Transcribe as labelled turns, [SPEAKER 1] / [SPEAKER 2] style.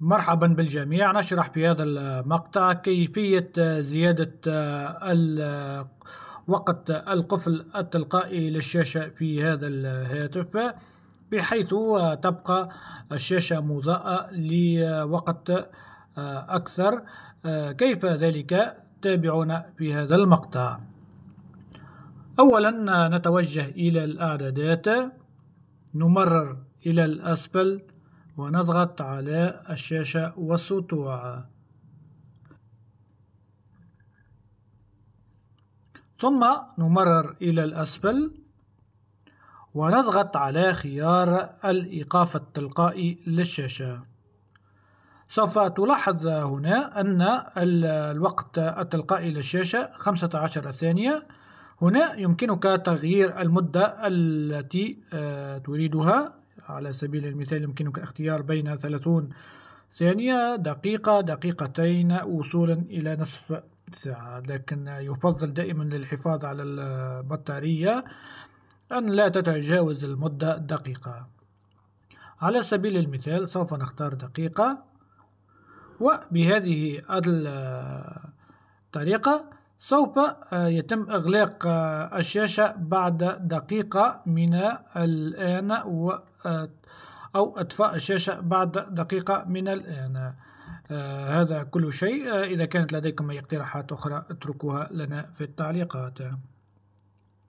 [SPEAKER 1] مرحبا بالجميع نشرح في هذا المقطع كيفية زيادة وقت القفل التلقائي للشاشة في هذا الهاتف بحيث تبقى الشاشة مضاءة لوقت أكثر كيف ذلك تابعونا في هذا المقطع أولا نتوجه إلى الإعدادات نمرر إلى الأسفل ونضغط على الشاشة والسطوع ثم نمرر إلى الأسفل ونضغط على خيار الإيقاف التلقائي للشاشة سوف تلاحظ هنا أن الوقت التلقائي للشاشة 15 ثانية هنا يمكنك تغيير المدة التي آه، تريدها على سبيل المثال يمكنك الاختيار بين 30 ثانية دقيقة دقيقتين وصولا إلى نصف ساعة لكن يفضل دائما للحفاظ على البطارية أن لا تتجاوز المدة دقيقة على سبيل المثال سوف نختار دقيقة وبهذه الطريقة سوف آه، يتم إغلاق آه، الشاشة بعد دقيقة من الآن آه، أو إطفاء الشاشة بعد دقيقة من الآن هذا كل شيء إذا كانت لديكم أي اقتراحات أخرى اتركوها لنا في التعليقات